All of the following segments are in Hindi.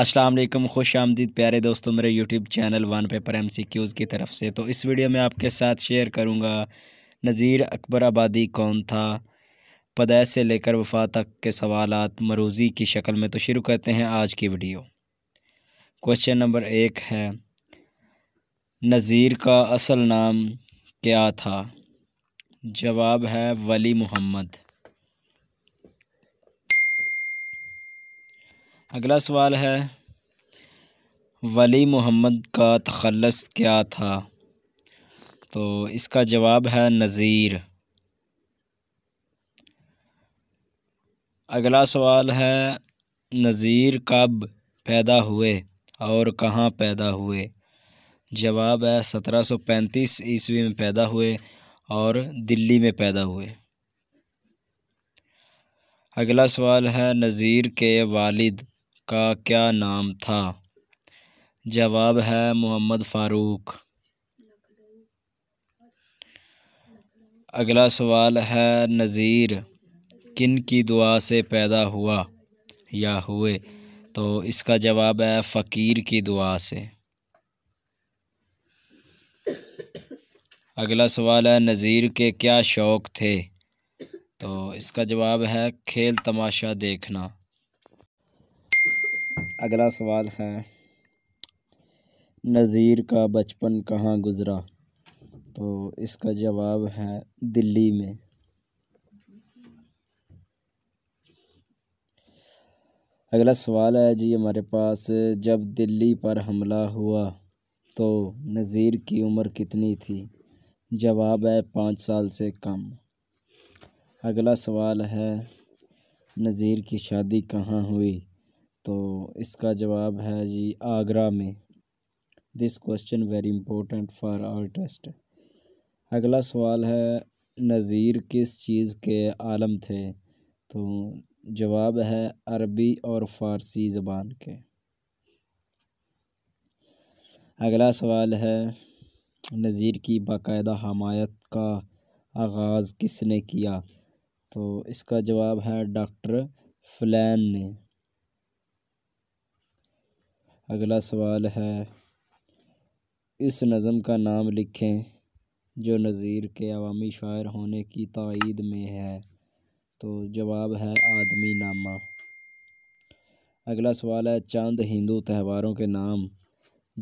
अस्सलाम वालेकुम खुश आमदीद प्यारे दोस्तों मेरे YouTube channel one paper M C Qs की तरफ से तो इस वीडियो में आपके साथ शेयर करूँगा नज़ीर अकबर आबादी कौन था पदैस से लेकर वफा तक के सवाल मरूज़ी की शक्ल में तो शुरू करते हैं आज की वीडियो क्वेश्चन नंबर एक है नज़ीर का असल नाम क्या था जवाब है वली मोहम्मद अगला सवाल है वली मोहम्मद का तखलस क्या था तो इसका जवाब है नज़ीर अगला सवाल है नज़ीर कब पैदा हुए और कहाँ पैदा हुए जवाब है सत्रह सौ पैंतीस ईस्वी में पैदा हुए और दिल्ली में पैदा हुए अगला सवाल है नज़ीर के वालिद का क्या नाम था जवाब है मोहम्मद फ़ारूक अगला सवाल है नज़ीर किन की दुआ से पैदा हुआ या हुए तो इसका जवाब है फ़कीर की दुआ से अगला सवाल है नज़ीर के क्या शौक़ थे तो इसका जवाब है खेल तमाशा देखना अगला सवाल है नज़ीर का बचपन कहाँ गुज़रा तो इसका जवाब है दिल्ली में अगला सवाल है जी हमारे पास जब दिल्ली पर हमला हुआ तो नज़ीर की उम्र कितनी थी जवाब है पाँच साल से कम अगला सवाल है नज़ीर की शादी कहाँ हुई तो इसका जवाब है जी आगरा में this question very important for artist test अगला सवाल है नज़ीर किस चीज़ के आलम थे तो जवाब है अरबी और फ़ारसी ज़बान के अगला सवाल है नज़ीर की बाकायदा हमायत का आगाज़ किसने किया तो इसका जवाब है डॉक्टर फ्लैन ने अगला सवाल है इस नज़म का नाम लिखें जो नज़ीर के अवामी शायर होने की तइद में है तो जवाब है आदमी नामा अगला सवाल है चंद हिंदू त्यौहारों के नाम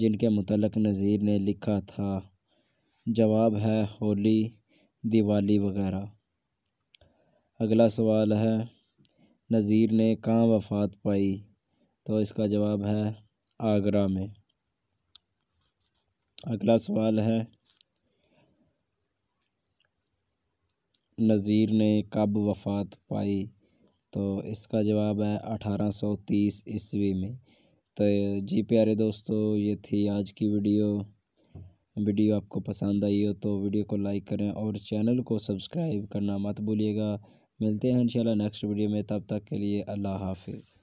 जिनके मतलब नज़ीर ने लिखा था जवाब है होली दिवाली वगैरह अगला सवाल है नज़ीर ने कहाँ वफात पाई तो इसका जवाब है आगरा में अगला सवाल है नज़ीर ने कब वफ़ात पाई तो इसका जवाब है अठारह सौ तीस ईस्वी में तो जी प्यारे दोस्तों ये थी आज की वीडियो वीडियो आपको पसंद आई हो तो वीडियो को लाइक करें और चैनल को सब्सक्राइब करना मत भूलिएगा मिलते हैं इंशाल्लाह नेक्स्ट वीडियो में तब तक के लिए अल्लाह हाफिज़